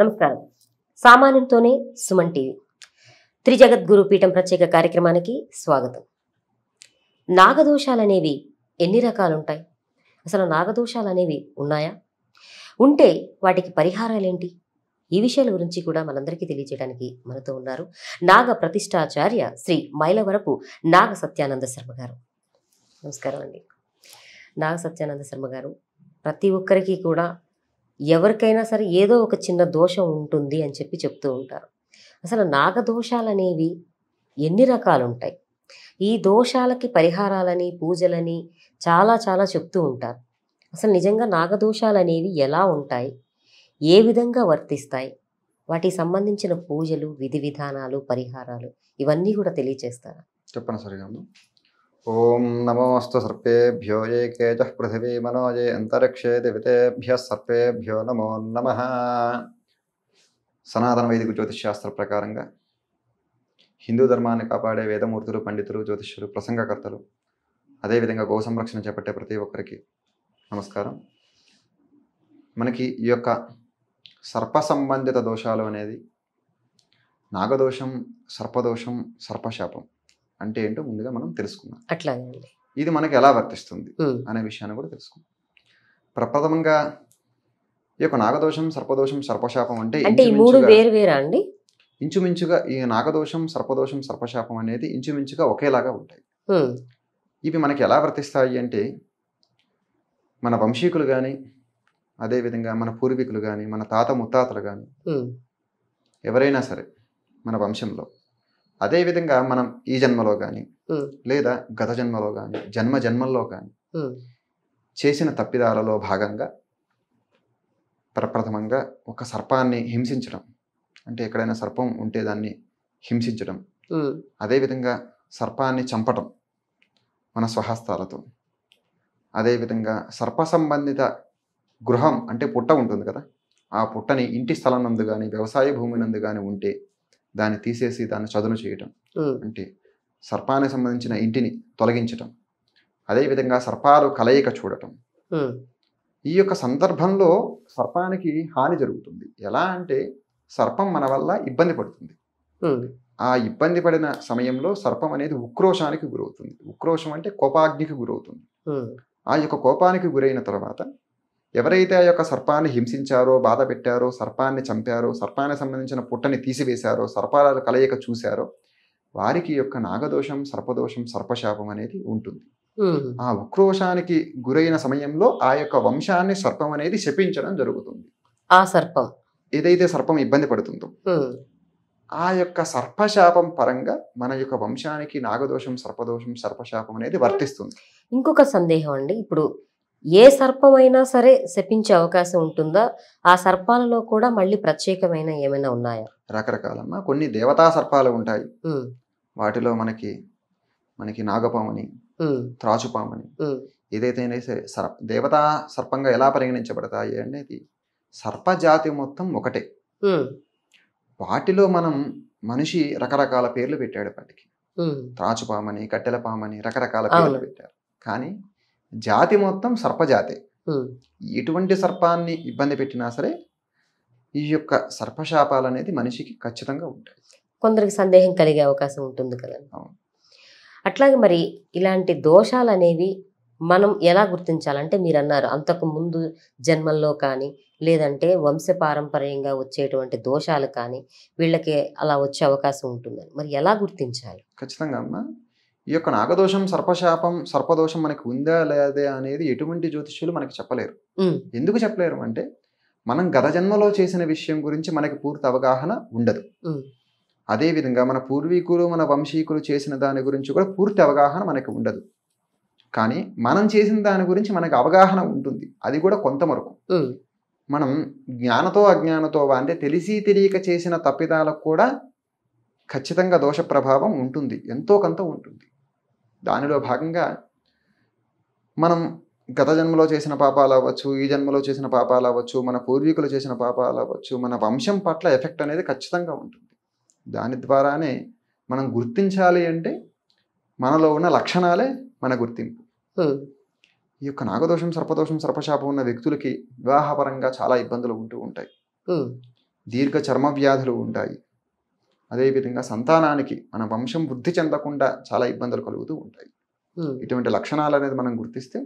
నమస్కారం సామాన్యంతోనే సుమన్ టీవీ త్రిజగద్గురు పీఠం ప్రత్యేక కార్యక్రమానికి స్వాగతం నాగదోషాలనేవి ఎన్ని రకాలుంటాయి అసలు నాగదోషాలు అనేవి ఉన్నాయా ఉంటే వాటికి పరిహారాలు ఏంటి ఈ విషయాల గురించి కూడా మనందరికీ తెలియజేయడానికి మనతో ఉన్నారు నాగ ప్రతిష్టాచార్య శ్రీ మైలవరపు నాగ సత్యానంద శర్మ గారు నమస్కారం అండి నాగ సత్యానంద శర్మ గారు ప్రతి ఒక్కరికి కూడా ఎవరికైనా సరే ఏదో ఒక చిన్న దోషం ఉంటుంది అని చెప్పి చెప్తూ ఉంటారు అసలు నాగదోషాలు అనేవి ఎన్ని రకాలు ఉంటాయి ఈ దోషాలకి పరిహారాలని పూజలని చాలా చాలా చెప్తూ ఉంటారు అసలు నిజంగా నాగదోషాలు అనేవి ఎలా ఉంటాయి ఏ విధంగా వర్తిస్తాయి వాటికి సంబంధించిన పూజలు విధి విధానాలు పరిహారాలు ఇవన్నీ కూడా తెలియజేస్తారా సరిగా ఓం నమోస్తు సర్పేభ్యో ఏ కేజ పృథివీ మనో ఏ అంతరిక్షే దివితేభ్య సర్పేభ్యో నమో నమ సనాతన వైదిక జ్యోతిష్శాస్త్ర ప్రకారంగా హిందూ ధర్మాన్ని కాపాడే వేదమూర్తులు పండితులు జ్యోతిష్యులు ప్రసంగకర్తలు అదేవిధంగా గో సంరక్షణ చేపట్టే ప్రతి ఒక్కరికి నమస్కారం మనకి ఈ యొక్క సర్ప సంబంధిత దోషాలు అనేది నాగదోషం సర్పదోషం సర్పశాపం అంటే ఏంటో ముందుగా మనం తెలుసుకుందాం అట్లాగే ఇది మనకి ఎలా వర్తిస్తుంది అనే విషయాన్ని కూడా తెలుసుకుందాం ప్రప్రథమంగా ఈ యొక్క నాగదోషం సర్పదోషం సర్పశాపం అంటే మూడు వేరు వేరా అండి ఇంచుమించుగా ఈ నాగదోషం సర్పదోషం సర్పశాపం అనేది ఇంచుమించుగా ఒకేలాగా ఉంటాయి ఇవి మనకి ఎలా వర్తిస్తాయి అంటే మన వంశీకులు కానీ అదేవిధంగా మన పూర్వీకులు కానీ మన తాత ముత్తాతలు కానీ ఎవరైనా సరే మన వంశంలో అదేవిధంగా మనం ఈ జన్మలో కానీ లేదా గత జన్మలో కానీ జన్మ జన్మల్లో కానీ చేసిన తప్పిదాలలో భాగంగా ప్రప్రథమంగా ఒక సర్పాన్ని హింసించడం అంటే ఎక్కడైనా సర్పం ఉంటే దాన్ని హింసించడం అదేవిధంగా సర్పాన్ని చంపటం మన స్వహస్తాలతో అదేవిధంగా సర్ప సంబంధిత గృహం అంటే పుట్ట ఉంటుంది కదా ఆ పుట్టని ఇంటి స్థలం నందు కానీ వ్యవసాయ భూమి నందు కానీ ఉంటే దాన్ని తీసేసి దాన్ని చదును చేయటం అంటే సర్పానికి సంబంధించిన ఇంటిని తొలగించటం అదేవిధంగా సర్పాలు కలయిక చూడటం ఈ యొక్క సందర్భంలో సర్పానికి హాని జరుగుతుంది ఎలా అంటే సర్పం మన వల్ల ఇబ్బంది పడుతుంది ఆ ఇబ్బంది పడిన సమయంలో సర్పం అనేది ఉక్రోషానికి గురవుతుంది ఉక్రోషం అంటే కోపాగ్నికి గురవుతుంది ఆ యొక్క కోపానికి గురైన తర్వాత ఎవరైతే ఆ యొక్క సర్పాన్ని హింసించారో బాధ పెట్టారో సర్పాన్ని చంపారో సర్పానికి సంబంధించిన పుట్టని తీసివేశారో సర్పాల కలయిక చూశారో వారికి యొక్క నాగదోషం సర్పదోషం సర్పశాపం అనేది ఉంటుంది ఆ ఉక్రోషానికి గురైన సమయంలో ఆ యొక్క వంశాన్ని సర్పం అనేది శపించడం జరుగుతుంది ఆ సర్పం ఏదైతే సర్పం ఇబ్బంది పడుతుందో ఆ యొక్క సర్పశాపం పరంగా మన యొక్క వంశానికి నాగదోషం సర్పదోషం సర్పశాపం అనేది వర్తిస్తుంది ఇంకొక సందేహం అండి ఇప్పుడు ఏ సర్పమైనా సరే శపించే అవకాశం ఉంటుందా ఆ సర్పాలలో కూడా మళ్ళీ ప్రత్యేకమైన ఏమైనా ఉన్నాయా రకరకాలమ్మా కొన్ని దేవతా సర్పాలు ఉంటాయి వాటిలో మనకి మనకి నాగపామని త్రాచుపామని ఏదైతే సరే సర్ప దేవతా సర్పంగా ఎలా పరిగణించబడతాయి అనేది సర్పజాతి మొత్తం ఒకటే వాటిలో మనం మనిషి రకరకాల పేర్లు పెట్టాడు వాటికి త్రాచుపామని కట్టెల పామని రకరకాల పేర్లు పెట్టారు కానీ జాతి మొత్తం సర్పజాతే ఎటువంటి సర్పాన్ని ఇబ్బంది పెట్టినా సరే ఈ యొక్క సర్పశాపాలు అనేది మనిషికి ఖచ్చితంగా ఉంటాయి కొందరికి సందేహం కలిగే అవకాశం ఉంటుంది కదా అట్లాగే మరి ఇలాంటి దోషాలు అనేవి మనం ఎలా గుర్తించాలంటే మీరు అన్నారు అంతకు ముందు జన్మల్లో కానీ లేదంటే వంశపారంపర్యంగా వచ్చేటువంటి దోషాలు కానీ వీళ్ళకి అలా వచ్చే అవకాశం ఉంటుందని మరి ఎలా గుర్తించాలి ఖచ్చితంగా అమ్మా ఈ యొక్క నాగదోషం సర్పశాపం సర్పదోషం మనకి ఉందా లేదా అనేది ఎటువంటి జ్యోతిష్యులు మనకి చెప్పలేరు ఎందుకు చెప్పలేరు అంటే మనం గత జన్మలో చేసిన విషయం గురించి మనకి పూర్తి అవగాహన ఉండదు అదేవిధంగా మన పూర్వీకులు మన వంశీకులు చేసిన దాని గురించి కూడా పూర్తి అవగాహన మనకి ఉండదు కానీ మనం చేసిన దాని గురించి మనకు అవగాహన ఉంటుంది అది కూడా కొంతవరకు మనం జ్ఞానతో అజ్ఞానతో అంటే తెలిసి తెలియక చేసిన తప్పిదాలకు కూడా ఖచ్చితంగా దోష ప్రభావం ఉంటుంది ఎంతో కొంత ఉంటుంది దానిలో భాగంగా మనం గత జన్మలో చేసిన పాపాలు అవ్వచ్చు ఈ జన్మలో చేసిన పాపాలు అవ్వచ్చు మన పూర్వీకులు చేసిన పాపాలు అవ్వచ్చు మన వంశం పట్ల ఎఫెక్ట్ అనేది ఖచ్చితంగా ఉంటుంది దాని ద్వారానే మనం గుర్తించాలి అంటే మనలో ఉన్న లక్షణాలే మన గుర్తింపు ఈ యొక్క నాగదోషం సర్పదోషం సర్పశాపం ఉన్న వ్యక్తులకి వివాహపరంగా చాలా ఇబ్బందులు ఉంటూ ఉంటాయి దీర్ఘ చర్మ వ్యాధులు ఉంటాయి అదేవిధంగా సంతానానికి మన వంశం వృద్ధి చెందకుండా చాలా ఇబ్బందులు కలుగుతూ ఉంటాయి ఇటువంటి లక్షణాలు అనేది మనం గుర్తిస్తే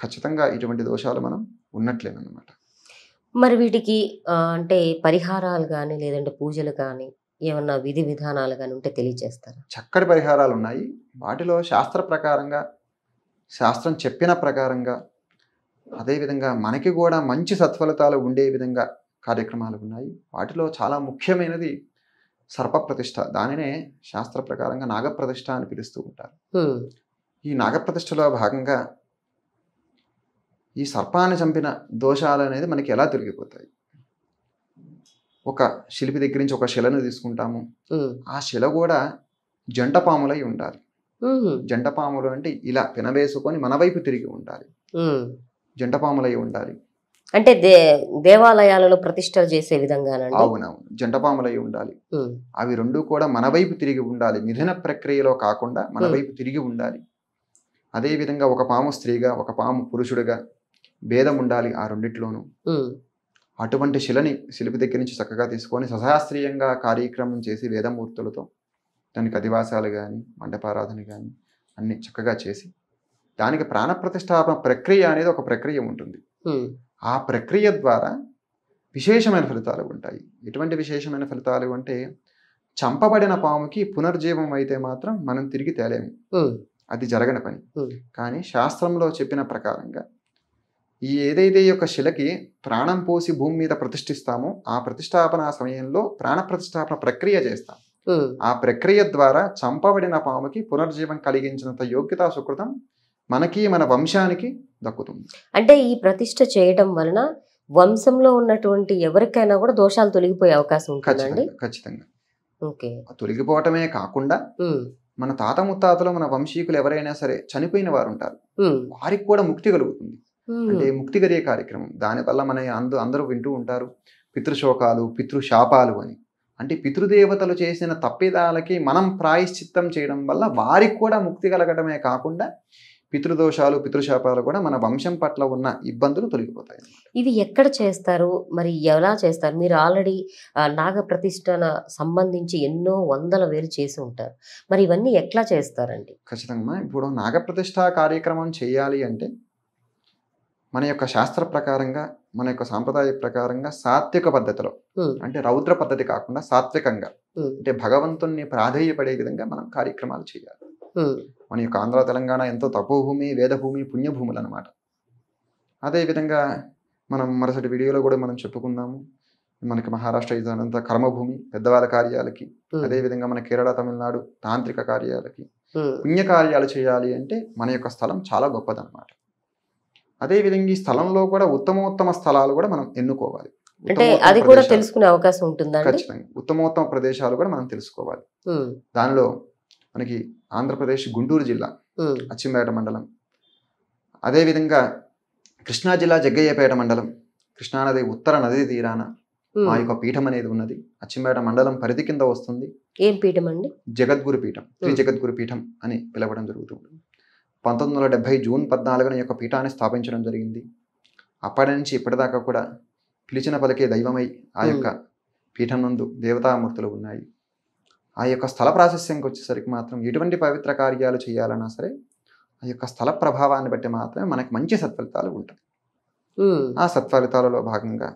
ఖచ్చితంగా ఇటువంటి దోషాలు మనం ఉన్నట్లేనమాట మరి వీటికి అంటే పరిహారాలు కానీ లేదంటే పూజలు కానీ ఏమన్నా విధి విధానాలు కానీ ఉంటే తెలియజేస్తారు చక్కటి పరిహారాలు ఉన్నాయి వాటిలో శాస్త్ర ప్రకారంగా శాస్త్రం చెప్పిన ప్రకారంగా అదేవిధంగా మనకి కూడా మంచి సత్ఫలితాలు ఉండే విధంగా కార్యక్రమాలు ఉన్నాయి వాటిలో చాలా ముఖ్యమైనది సర్పప్రతిష్ట దానినే శాస్త్ర ప్రకారంగా నాగప్రతిష్ట అని పిలుస్తూ ఉంటారు ఈ నాగప్రతిష్టలో భాగంగా ఈ సర్పాన్ని చంపిన దోషాలు అనేది మనకి ఎలా తొలగిపోతాయి ఒక శిల్పి దగ్గర నుంచి ఒక శిలను తీసుకుంటాము ఆ శిల కూడా జంట పాములై ఉండాలి జంట పాములు అంటే ఇలా పినవేసుకొని మన వైపు తిరిగి ఉండాలి జంట పాములై ఉండాలి అంటే దేవాలయాలలో ప్రతిష్ట చేసే విధంగా అవునవును జంటపాములై ఉండాలి అవి రెండు కూడా మన వైపు తిరిగి ఉండాలి నిధన ప్రక్రియలో కాకుండా మన వైపు తిరిగి ఉండాలి అదేవిధంగా ఒక పాము స్త్రీగా ఒక పాము పురుషుడుగా భేదం ఉండాలి ఆ రెండిట్లోనూ అటువంటి శిలని శిల్పి దగ్గర నుంచి చక్కగా తీసుకొని సశాస్త్రీయంగా కార్యక్రమం చేసి వేదమూర్తులతో దానికి అధివాసాలు కానీ మండపారాధన కానీ అన్ని చక్కగా చేసి దానికి ప్రాణ ప్రతిష్టాపన ప్రక్రియ అనేది ఒక ప్రక్రియ ఉంటుంది ఆ ప్రక్రియ ద్వారా విశేషమైన ఫలితాలు ఉంటాయి ఎటువంటి విశేషమైన ఫలితాలు అంటే చంపబడిన పాముకి పునర్జీవం అయితే మాత్రం మనం తిరిగి తేలేము అది జరగని పని కానీ శాస్త్రంలో చెప్పిన ప్రకారంగా ఈ ఏదైతే యొక్క శిలకి ప్రాణం పోసి భూమి మీద ప్రతిష్ఠిస్తామో ఆ ప్రతిష్టాపన సమయంలో ప్రాణ ప్రతిష్టాపన ప్రక్రియ చేస్తాం ఆ ప్రక్రియ ద్వారా చంపబడిన పాముకి పునర్జీవం కలిగించినంత యోగ్యతా సుకృతం మనకి మన వంశానికి దక్కుతుంది అంటే ఈ ప్రతిష్ట చేయడం వలన వంశంలో ఉన్నటువంటి ఎవరికైనా కూడా దోషాలు తొలగిపోయే అవకాశం ఉంటుందండి ఖచ్చితంగా ఓకే తొలగిపోవటమే కాకుండా మన తాత ముత్తాతలు మన వంశీకులు ఎవరైనా సరే చనిపోయిన వారు ఉంటారు వారికి కూడా ముక్తి కలుగుతుంది అంటే ముక్తి కలిగే కార్యక్రమం దానివల్ల మన అందు అందరూ వింటూ ఉంటారు పితృశోకాలు పితృశాపాలు అని అంటే పితృదేవతలు చేసిన తప్పిదాలకి మనం ప్రాయశ్చిత్తం చేయడం వల్ల వారికి కూడా ముక్తి కలగడమే కాకుండా పితృదోషాలు పితృశాపాలు కూడా మన వంశం పట్ల ఉన్న ఇబ్బందులు తొలగిపోతాయి ఇది ఎక్కడ చేస్తారు మరి ఎలా చేస్తారు మీరు ఆల్రెడీ నాగ ప్రతిష్టన సంబంధించి ఎన్నో వందల వేలు చేసి ఉంటారు మరి ఇవన్నీ ఎట్లా చేస్తారండి ఖచ్చితంగా ఇప్పుడు నాగప్రతిష్ట కార్యక్రమం చేయాలి అంటే మన యొక్క శాస్త్ర ప్రకారంగా మన యొక్క సాంప్రదాయ ప్రకారంగా సాత్విక పద్ధతిలో అంటే రౌద్ర పద్ధతి కాకుండా సాత్వికంగా అంటే భగవంతుణ్ణి ప్రాధేయపడే విధంగా మనం కార్యక్రమాలు చేయాలి మన యొక్క ఆంధ్ర తెలంగాణ ఎంతో తపోభూమి వేదభూమి పుణ్యభూములు అనమాట అదేవిధంగా మనం మరుసటి వీడియోలో కూడా మనం చెప్పుకున్నాము మనకి మహారాష్ట్ర ఇదంతా కర్మభూమి పెద్దవాళ్ళ కార్యాలకి అదేవిధంగా మన కేరళ తమిళనాడు తాంత్రిక కార్యాలకి పుణ్య కార్యాలు చేయాలి అంటే మన యొక్క స్థలం చాలా గొప్పదన్నమాట అదేవిధంగా ఈ స్థలంలో కూడా ఉత్తమోత్తమ స్థలాలు కూడా మనం ఎన్నుకోవాలి అంటే అది కూడా తెలుసుకునే అవకాశం ఉంటుందా ఖచ్చితంగా ఉత్తమోత్తమ ప్రదేశాలు కూడా మనం తెలుసుకోవాలి దానిలో మనకి ఆంధ్రప్రదేశ్ గుంటూరు జిల్లా అచ్చింపేట మండలం అదేవిధంగా కృష్ణా జిల్లా జగ్గయ్యపేట మండలం కృష్ణానది ఉత్తర నదీ తీరాన మా యొక్క పీఠం అనేది ఉన్నది అచ్చింపేట మండలం పరిధి కింద వస్తుంది ఏం పీఠం అండి జగద్గురు పీఠం శ్రీ జగద్గురు పీఠం అని పిలవడం జరుగుతుంది పంతొమ్మిది వందల డెబ్బై జూన్ పద్నాలుగున యొక్క పీఠాన్ని స్థాపించడం జరిగింది అప్పటి నుంచి ఇప్పటిదాకా కూడా పిలిచిన పలికే దైవమై ఆ యొక్క పీఠం నందు దేవతామూర్తులు ఉన్నాయి ఆ యొక్క స్థల ప్రాశస్యంకి వచ్చేసరికి మాత్రం ఎటువంటి పవిత్ర కార్యాలు చేయాలన్నా సరే ఆ యొక్క స్థల ప్రభావాన్ని బట్టి మాత్రమే మనకి మంచి సత్ఫలితాలు ఉంటాయి ఆ సత్ఫలితాలలో భాగంగా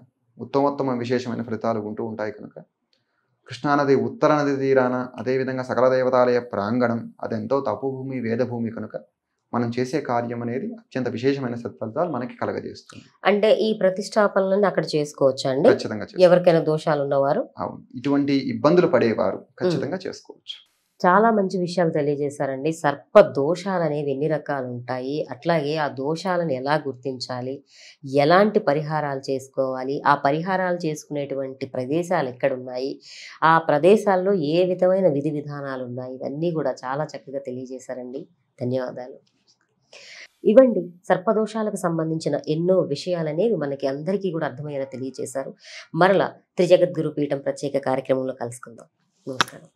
ఉత్తమోత్తమ విశేషమైన ఫలితాలు ఉంటూ ఉంటాయి కనుక కృష్ణానది ఉత్తర నది తీరాన అదేవిధంగా సకల దేవతాలయ ప్రాంగణం అదెంతో తపోభూమి వేదభూమి కనుక మనం చేసే కార్యం అనేది అత్యంత విశేషమైన సత్ఫలితాలు మనకి కలగజేస్తుంది అంటే ఈ ప్రతిష్టాపనలను అక్కడ చేసుకోవచ్చు అండి ఖచ్చితంగా ఎవరికైనా దోషాలు ఉన్నవారు అవును ఇటువంటి ఇబ్బందులు పడేవారు ఖచ్చితంగా చేసుకోవచ్చు చాలా మంచి విషయాలు తెలియజేశారండి సర్ప దోషాలు అనేవి ఎన్ని రకాలు ఉంటాయి అట్లాగే ఆ దోషాలను ఎలా గుర్తించాలి ఎలాంటి పరిహారాలు చేసుకోవాలి ఆ పరిహారాలు చేసుకునేటువంటి ప్రదేశాలు ఎక్కడున్నాయి ఆ ప్రదేశాల్లో ఏ విధమైన విధి విధానాలు ఉన్నాయి ఇవన్నీ కూడా చాలా చక్కగా తెలియజేశారండి ధన్యవాదాలు ఇవ్వండి సర్పదోషాలకు సంబంధించిన ఎన్నో విషయాలనేవి మనకి అందరికీ కూడా అర్థమయ్యేలా తెలియజేశారు మరలా త్రిజగద్గురు పీఠం ప్రత్యేక కార్యక్రమంలో కలుసుకుందాం నమస్కారం